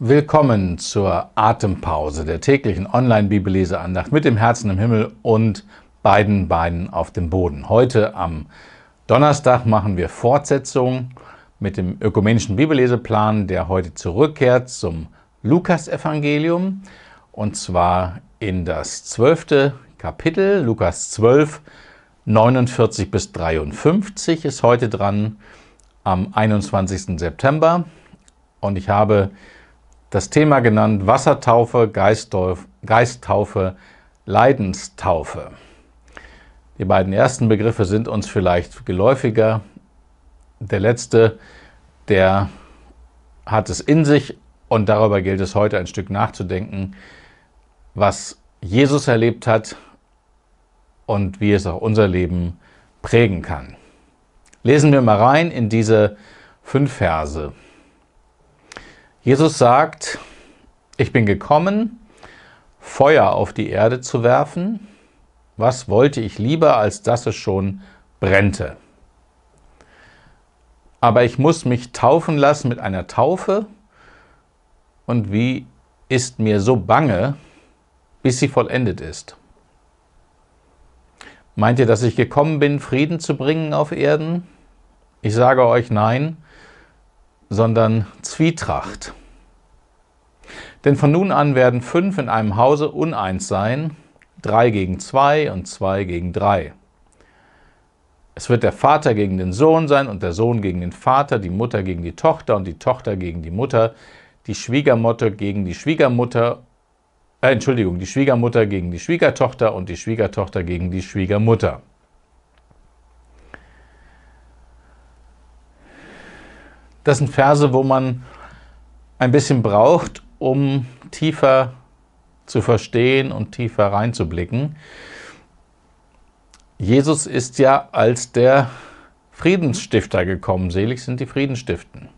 Willkommen zur Atempause der täglichen Online-Bibelleseandacht mit dem Herzen im Himmel und beiden Beinen auf dem Boden. Heute am Donnerstag machen wir Fortsetzung mit dem ökumenischen Bibelleseplan, der heute zurückkehrt zum Lukasevangelium und zwar in das zwölfte Kapitel, Lukas 12, 49 bis 53 ist heute dran am 21. September und ich habe das Thema genannt Wassertaufe, Geistdorf, Geisttaufe, Leidenstaufe. Die beiden ersten Begriffe sind uns vielleicht geläufiger. Der letzte, der hat es in sich und darüber gilt es heute ein Stück nachzudenken, was Jesus erlebt hat und wie es auch unser Leben prägen kann. Lesen wir mal rein in diese fünf Verse. Jesus sagt, ich bin gekommen, Feuer auf die Erde zu werfen. Was wollte ich lieber, als dass es schon brennte? Aber ich muss mich taufen lassen mit einer Taufe. Und wie ist mir so bange, bis sie vollendet ist? Meint ihr, dass ich gekommen bin, Frieden zu bringen auf Erden? Ich sage euch nein, sondern Zwietracht. Denn von nun an werden fünf in einem Hause uneins sein, drei gegen zwei und zwei gegen drei. Es wird der Vater gegen den Sohn sein und der Sohn gegen den Vater, die Mutter gegen die Tochter und die Tochter gegen die Mutter, die Schwiegermutter gegen die Schwiegermutter, äh, Entschuldigung, die Schwiegermutter gegen die Schwiegertochter und die Schwiegertochter gegen die Schwiegermutter. das sind Verse, wo man ein bisschen braucht, um tiefer zu verstehen und tiefer reinzublicken. Jesus ist ja als der Friedensstifter gekommen. Selig sind die Friedensstiften.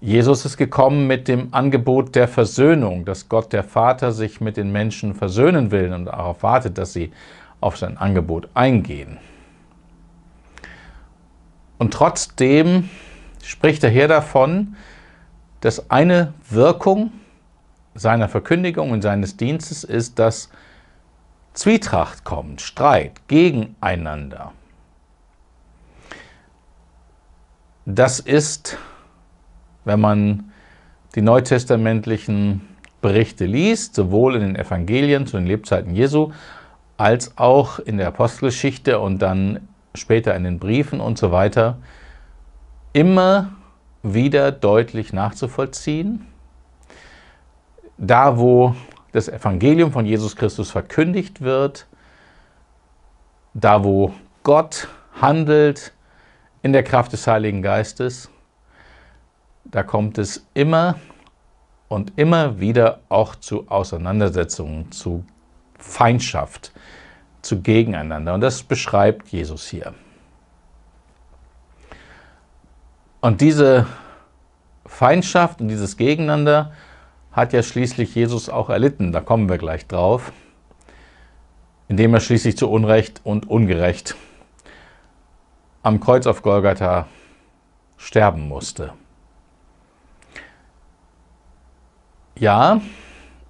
Jesus ist gekommen mit dem Angebot der Versöhnung, dass Gott der Vater sich mit den Menschen versöhnen will und darauf wartet, dass sie auf sein Angebot eingehen. Und trotzdem spricht er hier davon, dass eine Wirkung seiner Verkündigung und seines Dienstes ist, dass Zwietracht kommt, Streit gegeneinander. Das ist, wenn man die neutestamentlichen Berichte liest, sowohl in den Evangelien zu den Lebzeiten Jesu als auch in der Apostelgeschichte und dann später in den Briefen und so weiter, immer wieder deutlich nachzuvollziehen. Da, wo das Evangelium von Jesus Christus verkündigt wird, da, wo Gott handelt in der Kraft des Heiligen Geistes, da kommt es immer und immer wieder auch zu Auseinandersetzungen, zu Feindschaft, zu gegeneinander. Und das beschreibt Jesus hier. Und diese Feindschaft und dieses Gegeneinander hat ja schließlich Jesus auch erlitten. Da kommen wir gleich drauf. Indem er schließlich zu Unrecht und Ungerecht am Kreuz auf Golgatha sterben musste. Ja,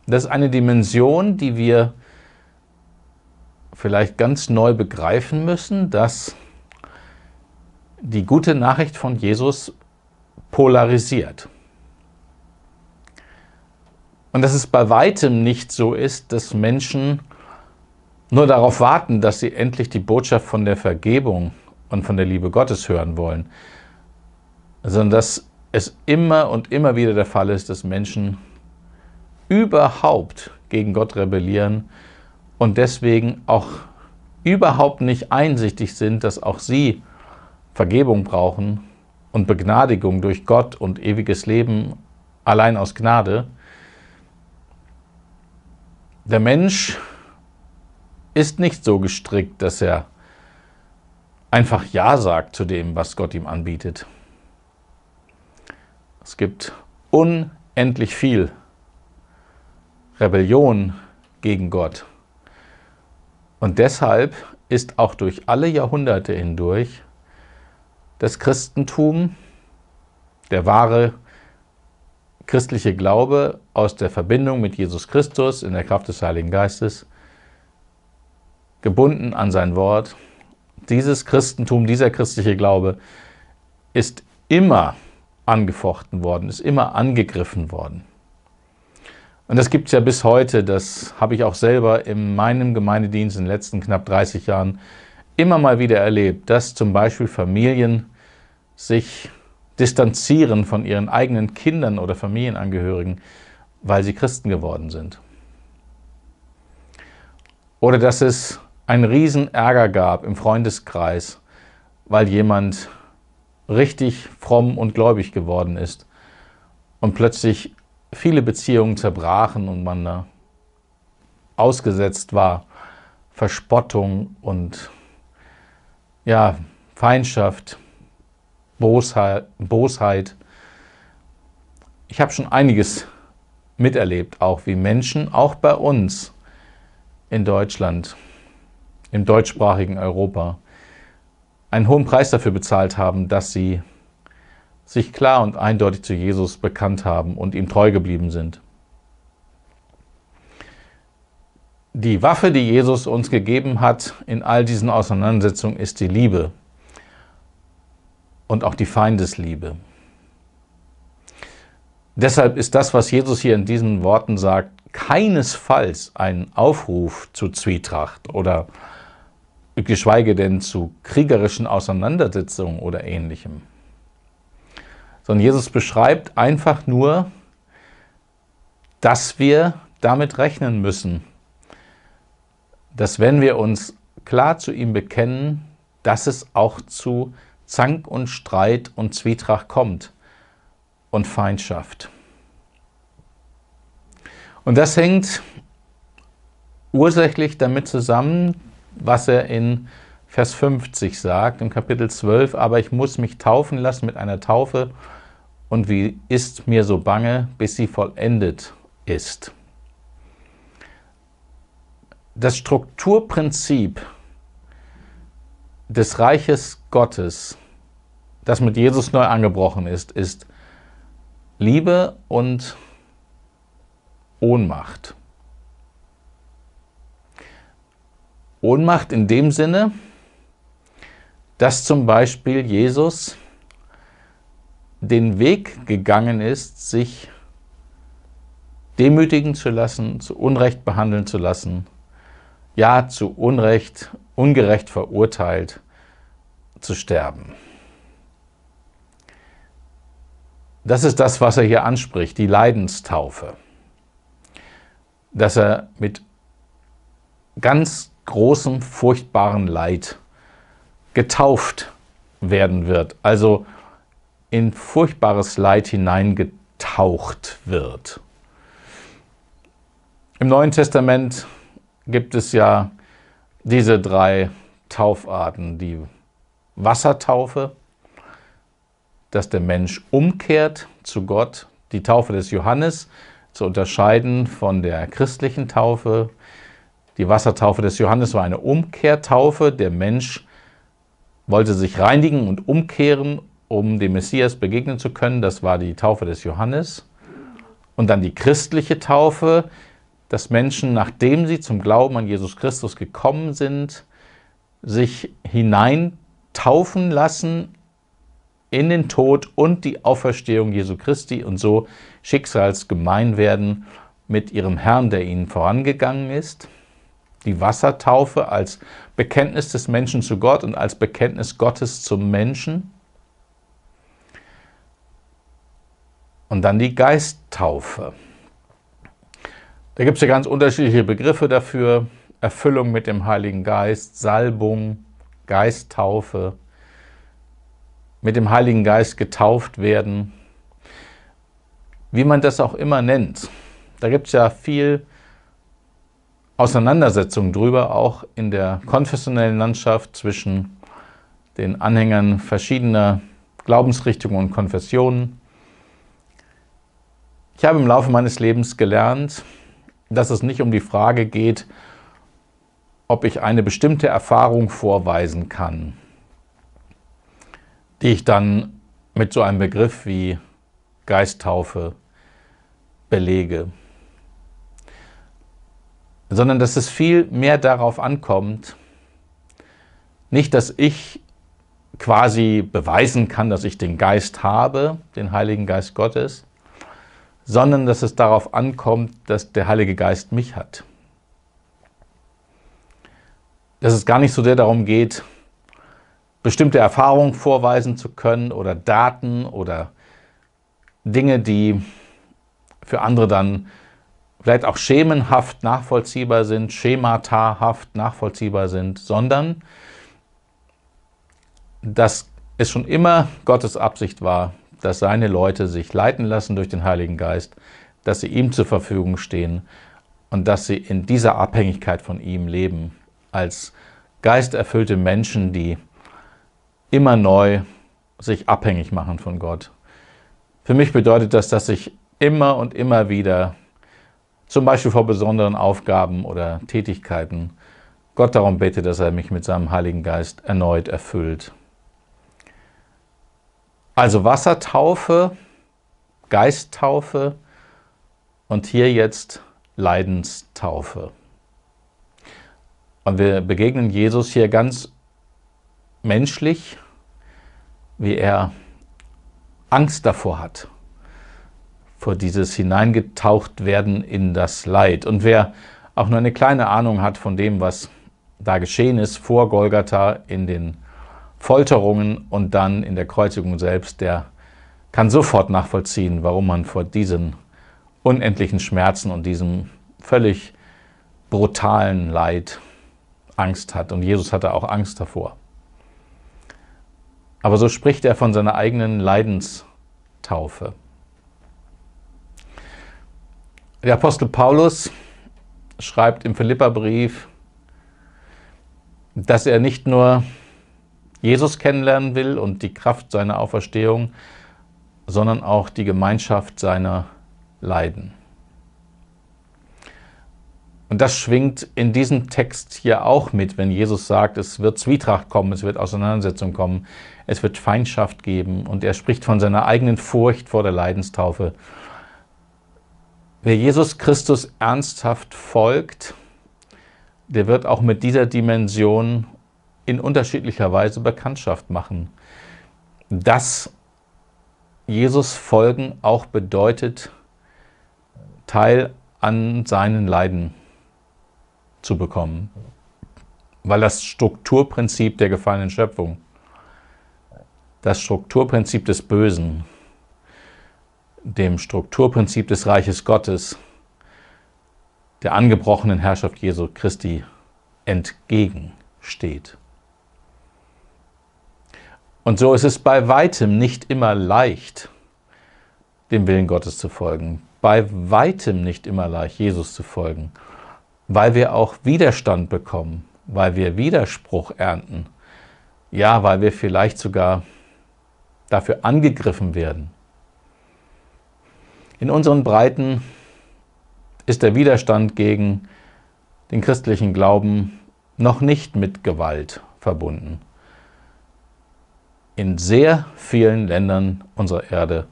das ist eine Dimension, die wir vielleicht ganz neu begreifen müssen, dass die gute Nachricht von Jesus polarisiert. Und dass es bei weitem nicht so ist, dass Menschen nur darauf warten, dass sie endlich die Botschaft von der Vergebung und von der Liebe Gottes hören wollen, sondern dass es immer und immer wieder der Fall ist, dass Menschen überhaupt gegen Gott rebellieren, und deswegen auch überhaupt nicht einsichtig sind, dass auch sie Vergebung brauchen und Begnadigung durch Gott und ewiges Leben allein aus Gnade. Der Mensch ist nicht so gestrickt, dass er einfach Ja sagt zu dem, was Gott ihm anbietet. Es gibt unendlich viel Rebellion gegen Gott. Und deshalb ist auch durch alle Jahrhunderte hindurch das Christentum, der wahre christliche Glaube aus der Verbindung mit Jesus Christus in der Kraft des Heiligen Geistes, gebunden an sein Wort, dieses Christentum, dieser christliche Glaube ist immer angefochten worden, ist immer angegriffen worden. Und das gibt es ja bis heute, das habe ich auch selber in meinem Gemeindedienst in den letzten knapp 30 Jahren immer mal wieder erlebt, dass zum Beispiel Familien sich distanzieren von ihren eigenen Kindern oder Familienangehörigen, weil sie Christen geworden sind. Oder dass es einen riesen Ärger gab im Freundeskreis, weil jemand richtig fromm und gläubig geworden ist und plötzlich viele Beziehungen zerbrachen und man ausgesetzt war Verspottung und ja, Feindschaft, Bosheit. Bosheit. Ich habe schon einiges miterlebt, auch wie Menschen, auch bei uns in Deutschland, im deutschsprachigen Europa, einen hohen Preis dafür bezahlt haben, dass sie sich klar und eindeutig zu Jesus bekannt haben und ihm treu geblieben sind. Die Waffe, die Jesus uns gegeben hat in all diesen Auseinandersetzungen, ist die Liebe und auch die Feindesliebe. Deshalb ist das, was Jesus hier in diesen Worten sagt, keinesfalls ein Aufruf zu Zwietracht oder geschweige denn zu kriegerischen Auseinandersetzungen oder ähnlichem sondern Jesus beschreibt einfach nur, dass wir damit rechnen müssen, dass wenn wir uns klar zu ihm bekennen, dass es auch zu Zank und Streit und Zwietracht kommt und Feindschaft. Und das hängt ursächlich damit zusammen, was er in Vers 50 sagt, im Kapitel 12, aber ich muss mich taufen lassen mit einer Taufe und wie ist mir so bange, bis sie vollendet ist. Das Strukturprinzip des Reiches Gottes, das mit Jesus neu angebrochen ist, ist Liebe und Ohnmacht. Ohnmacht in dem Sinne, dass zum Beispiel Jesus den Weg gegangen ist, sich demütigen zu lassen, zu Unrecht behandeln zu lassen, ja, zu Unrecht, ungerecht verurteilt zu sterben. Das ist das, was er hier anspricht, die Leidenstaufe. Dass er mit ganz großem, furchtbaren Leid getauft werden wird, also in furchtbares Leid hineingetaucht wird. Im Neuen Testament gibt es ja diese drei Taufarten, die Wassertaufe, dass der Mensch umkehrt zu Gott, die Taufe des Johannes zu unterscheiden von der christlichen Taufe. Die Wassertaufe des Johannes war eine Umkehrtaufe, der Mensch wollte sich reinigen und umkehren, um dem Messias begegnen zu können. Das war die Taufe des Johannes. Und dann die christliche Taufe, dass Menschen, nachdem sie zum Glauben an Jesus Christus gekommen sind, sich hineintaufen lassen in den Tod und die Auferstehung Jesu Christi und so schicksalsgemein werden mit ihrem Herrn, der ihnen vorangegangen ist die Wassertaufe als Bekenntnis des Menschen zu Gott und als Bekenntnis Gottes zum Menschen. Und dann die Geisttaufe. Da gibt es ja ganz unterschiedliche Begriffe dafür. Erfüllung mit dem Heiligen Geist, Salbung, Geisttaufe, mit dem Heiligen Geist getauft werden, wie man das auch immer nennt. Da gibt es ja viel Auseinandersetzungen drüber, auch in der konfessionellen Landschaft zwischen den Anhängern verschiedener Glaubensrichtungen und Konfessionen. Ich habe im Laufe meines Lebens gelernt, dass es nicht um die Frage geht, ob ich eine bestimmte Erfahrung vorweisen kann, die ich dann mit so einem Begriff wie Geisttaufe belege sondern dass es viel mehr darauf ankommt, nicht, dass ich quasi beweisen kann, dass ich den Geist habe, den Heiligen Geist Gottes, sondern dass es darauf ankommt, dass der Heilige Geist mich hat. Dass es gar nicht so sehr darum geht, bestimmte Erfahrungen vorweisen zu können oder Daten oder Dinge, die für andere dann vielleicht auch schemenhaft nachvollziehbar sind, schematahaft nachvollziehbar sind, sondern dass es schon immer Gottes Absicht war, dass seine Leute sich leiten lassen durch den Heiligen Geist, dass sie ihm zur Verfügung stehen und dass sie in dieser Abhängigkeit von ihm leben, als geisterfüllte Menschen, die immer neu sich abhängig machen von Gott. Für mich bedeutet das, dass ich immer und immer wieder zum Beispiel vor besonderen Aufgaben oder Tätigkeiten, Gott darum bete, dass er mich mit seinem Heiligen Geist erneut erfüllt. Also Wassertaufe, Geisttaufe und hier jetzt Leidenstaufe. Und wir begegnen Jesus hier ganz menschlich, wie er Angst davor hat, vor dieses hineingetaucht werden in das Leid. Und wer auch nur eine kleine Ahnung hat von dem, was da geschehen ist vor Golgatha in den Folterungen und dann in der Kreuzigung selbst, der kann sofort nachvollziehen, warum man vor diesen unendlichen Schmerzen und diesem völlig brutalen Leid Angst hat. Und Jesus hatte auch Angst davor. Aber so spricht er von seiner eigenen Leidenstaufe. Der Apostel Paulus schreibt im Philipperbrief, dass er nicht nur Jesus kennenlernen will und die Kraft seiner Auferstehung, sondern auch die Gemeinschaft seiner Leiden. Und das schwingt in diesem Text hier auch mit, wenn Jesus sagt, es wird Zwietracht kommen, es wird Auseinandersetzung kommen, es wird Feindschaft geben. Und er spricht von seiner eigenen Furcht vor der Leidenstaufe Wer Jesus Christus ernsthaft folgt, der wird auch mit dieser Dimension in unterschiedlicher Weise Bekanntschaft machen. Dass Jesus folgen auch bedeutet, Teil an seinen Leiden zu bekommen, weil das Strukturprinzip der gefallenen Schöpfung, das Strukturprinzip des Bösen, dem Strukturprinzip des Reiches Gottes, der angebrochenen Herrschaft Jesu Christi entgegensteht. Und so ist es bei weitem nicht immer leicht, dem Willen Gottes zu folgen, bei weitem nicht immer leicht, Jesus zu folgen, weil wir auch Widerstand bekommen, weil wir Widerspruch ernten, ja, weil wir vielleicht sogar dafür angegriffen werden. In unseren Breiten ist der Widerstand gegen den christlichen Glauben noch nicht mit Gewalt verbunden. In sehr vielen Ländern unserer Erde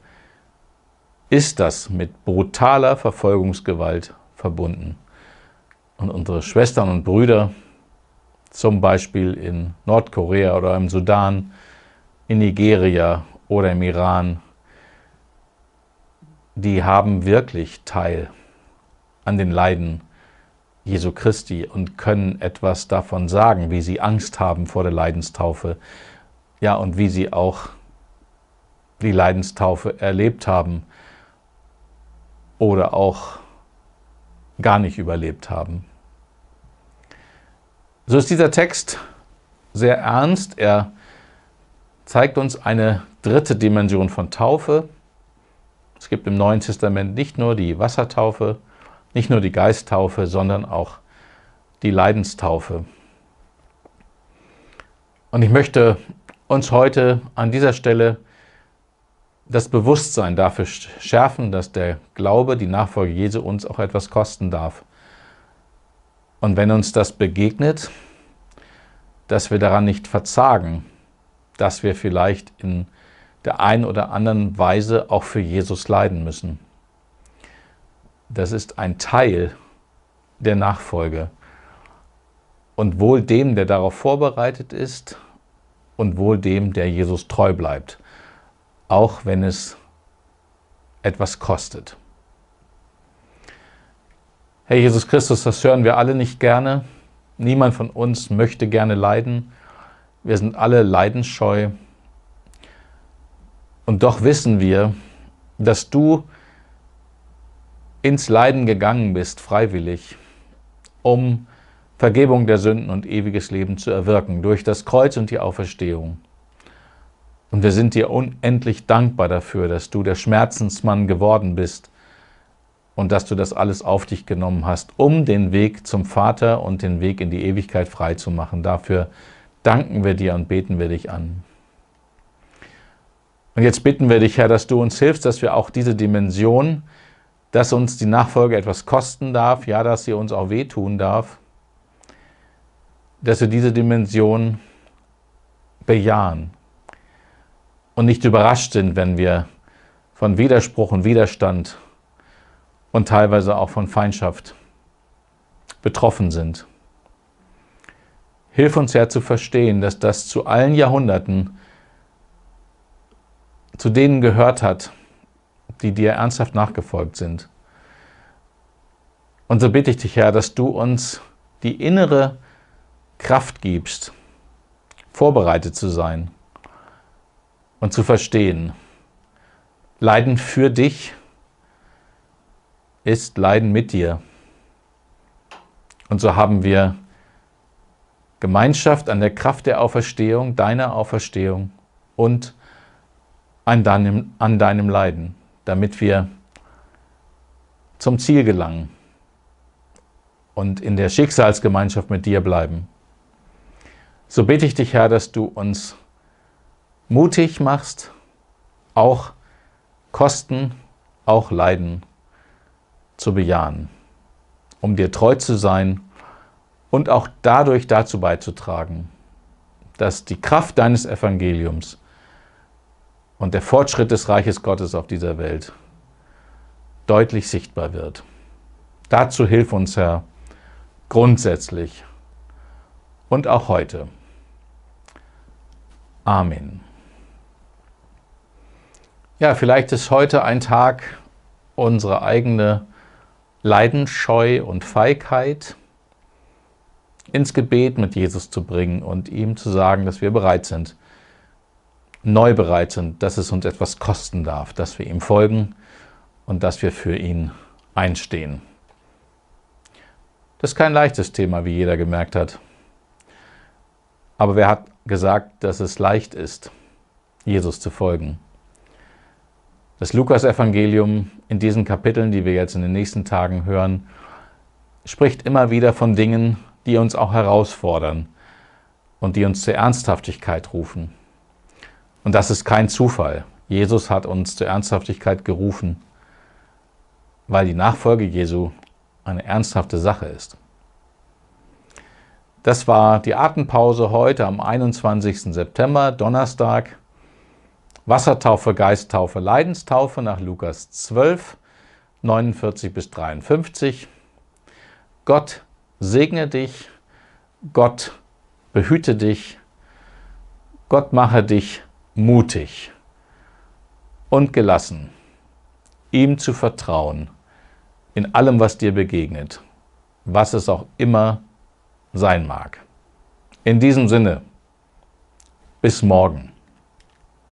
ist das mit brutaler Verfolgungsgewalt verbunden. Und unsere Schwestern und Brüder, zum Beispiel in Nordkorea oder im Sudan, in Nigeria oder im Iran, die haben wirklich teil an den Leiden Jesu Christi und können etwas davon sagen, wie sie Angst haben vor der Leidenstaufe, ja, und wie sie auch die Leidenstaufe erlebt haben oder auch gar nicht überlebt haben. So ist dieser Text sehr ernst. Er zeigt uns eine dritte Dimension von Taufe, es gibt im Neuen Testament nicht nur die Wassertaufe, nicht nur die Geisttaufe, sondern auch die Leidenstaufe. Und ich möchte uns heute an dieser Stelle das Bewusstsein dafür schärfen, dass der Glaube, die Nachfolge Jesu uns auch etwas kosten darf. Und wenn uns das begegnet, dass wir daran nicht verzagen, dass wir vielleicht in der einen oder anderen Weise auch für Jesus leiden müssen. Das ist ein Teil der Nachfolge. Und wohl dem, der darauf vorbereitet ist und wohl dem, der Jesus treu bleibt, auch wenn es etwas kostet. Herr Jesus Christus, das hören wir alle nicht gerne. Niemand von uns möchte gerne leiden. Wir sind alle leidensscheu. Und doch wissen wir, dass du ins Leiden gegangen bist, freiwillig, um Vergebung der Sünden und ewiges Leben zu erwirken, durch das Kreuz und die Auferstehung. Und wir sind dir unendlich dankbar dafür, dass du der Schmerzensmann geworden bist und dass du das alles auf dich genommen hast, um den Weg zum Vater und den Weg in die Ewigkeit frei zu machen. Dafür danken wir dir und beten wir dich an. Und jetzt bitten wir dich, Herr, dass du uns hilfst, dass wir auch diese Dimension, dass uns die Nachfolge etwas kosten darf, ja, dass sie uns auch wehtun darf, dass wir diese Dimension bejahen und nicht überrascht sind, wenn wir von Widerspruch und Widerstand und teilweise auch von Feindschaft betroffen sind. Hilf uns Herr zu verstehen, dass das zu allen Jahrhunderten zu denen gehört hat, die dir ernsthaft nachgefolgt sind. Und so bitte ich dich, Herr, dass du uns die innere Kraft gibst, vorbereitet zu sein und zu verstehen. Leiden für dich ist Leiden mit dir. Und so haben wir Gemeinschaft an der Kraft der Auferstehung, deiner Auferstehung und an deinem, an deinem Leiden, damit wir zum Ziel gelangen und in der Schicksalsgemeinschaft mit dir bleiben. So bitte ich dich, Herr, dass du uns mutig machst, auch Kosten, auch Leiden zu bejahen, um dir treu zu sein und auch dadurch dazu beizutragen, dass die Kraft deines Evangeliums und der Fortschritt des Reiches Gottes auf dieser Welt deutlich sichtbar wird. Dazu hilf uns, Herr, grundsätzlich und auch heute. Amen. Ja, vielleicht ist heute ein Tag unsere eigene Leidenscheu und Feigheit ins Gebet mit Jesus zu bringen und ihm zu sagen, dass wir bereit sind, neu bereit sind, dass es uns etwas kosten darf, dass wir ihm folgen und dass wir für ihn einstehen. Das ist kein leichtes Thema, wie jeder gemerkt hat. Aber wer hat gesagt, dass es leicht ist, Jesus zu folgen? Das Lukas-Evangelium in diesen Kapiteln, die wir jetzt in den nächsten Tagen hören, spricht immer wieder von Dingen, die uns auch herausfordern und die uns zur Ernsthaftigkeit rufen. Und das ist kein Zufall. Jesus hat uns zur Ernsthaftigkeit gerufen, weil die Nachfolge Jesu eine ernsthafte Sache ist. Das war die Atempause heute am 21. September, Donnerstag. Wassertaufe, Geisttaufe, Leidenstaufe nach Lukas 12, 49 bis 53. Gott segne dich, Gott behüte dich, Gott mache dich mutig und gelassen, ihm zu vertrauen in allem, was dir begegnet, was es auch immer sein mag. In diesem Sinne, bis morgen.